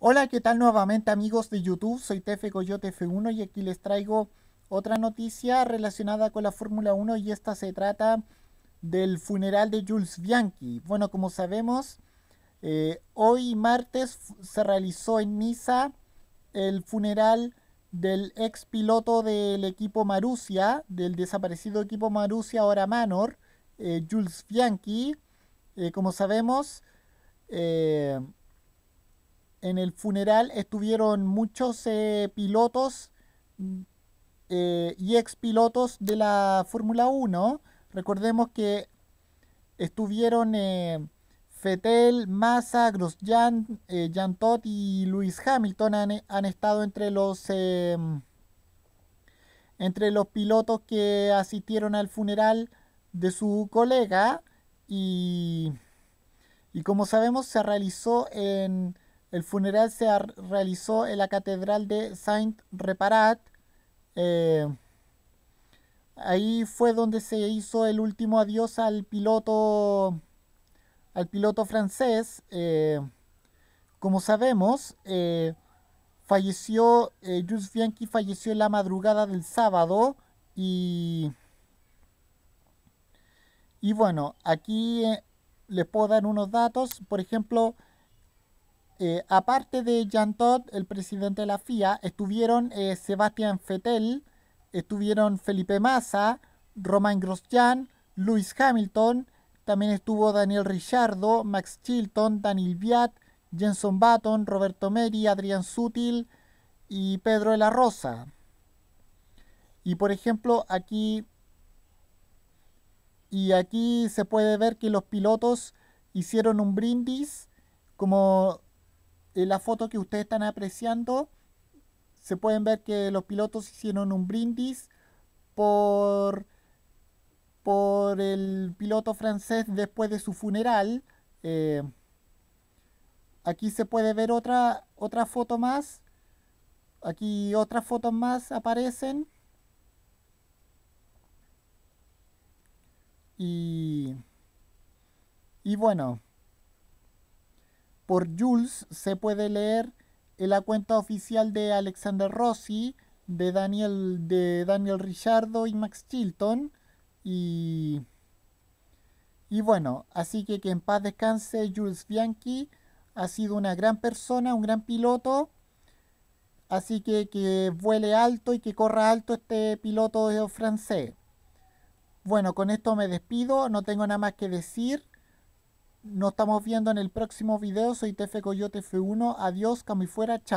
Hola, ¿qué tal nuevamente amigos de YouTube? Soy Tefe Coyote F1 y aquí les traigo otra noticia relacionada con la Fórmula 1 y esta se trata del funeral de Jules Bianchi. Bueno, como sabemos, eh, hoy martes se realizó en Niza el funeral del ex piloto del equipo Marusia, del desaparecido equipo Marusia, ahora Manor, eh, Jules Bianchi. Eh, como sabemos, en el funeral estuvieron muchos eh, pilotos mm, eh, y expilotos de la Fórmula 1. Recordemos que estuvieron eh, Fettel, Massa, Grosjean, eh, todt y Lewis Hamilton han, estado entre los mm, entre los pilotos que asistieron al funeral de su colega y como sabemos se realizó en el funeral se realizó en la catedral de Saint-Reparat. Eh, ahí fue donde se hizo el último adiós al piloto, al piloto francés. Eh, como sabemos, eh, falleció, Jules Bianchi falleció en la madrugada del sábado y... Y bueno, aquí les puedo dar unos datos. Por ejemplo, eh, aparte de Jean Todt, el presidente de la FIA, estuvieron eh, Sebastián Fettel, estuvieron Felipe Massa, Romain Grosjean, Luis Hamilton, también estuvo Daniel Ricciardo, Max Chilton, Daniel Viat, Jenson Button, Roberto Meri, Adrián Sutil y Pedro de la Rosa. Y por ejemplo, aquí y aquí se puede ver que los pilotos hicieron un brindis como en la foto que ustedes están apreciando se pueden ver que los pilotos hicieron un brindis por, por el piloto francés después de su funeral. Eh, aquí se puede ver otra, otra foto más. Aquí otras fotos más aparecen. y bueno por Jules se puede leer en la cuenta oficial de Alexander Rossi, de Daniel, de Daniel Richardo y Max Chilton. Y, y bueno, así que que en paz descanse Jules Bianchi. Ha sido una gran persona, un gran piloto. Así que que vuele alto y que corra alto este piloto francés. Bueno, con esto me despido, no tengo nada más que decir. Nos estamos viendo en el próximo video. Soy TF Coyote F1. Adiós, cami fuera, chao.